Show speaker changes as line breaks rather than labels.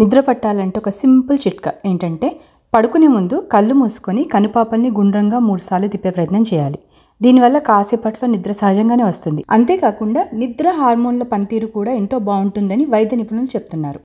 నిద్ర పట్టాలంటే ఒక సింపుల్ చిట్కా ఏంటంటే పడుకునే ముందు కళ్ళు మూసుకొని కనుపాపల్ని గుండ్రంగా మూడుసార్లు తిప్పే ప్రయత్నం చేయాలి దీనివల్ల కాసేపట్లో నిద్ర సహజంగానే వస్తుంది అంతేకాకుండా నిద్ర హార్మోన్ల పనితీరు కూడా ఎంతో బాగుంటుందని వైద్య నిపుణులు చెప్తున్నారు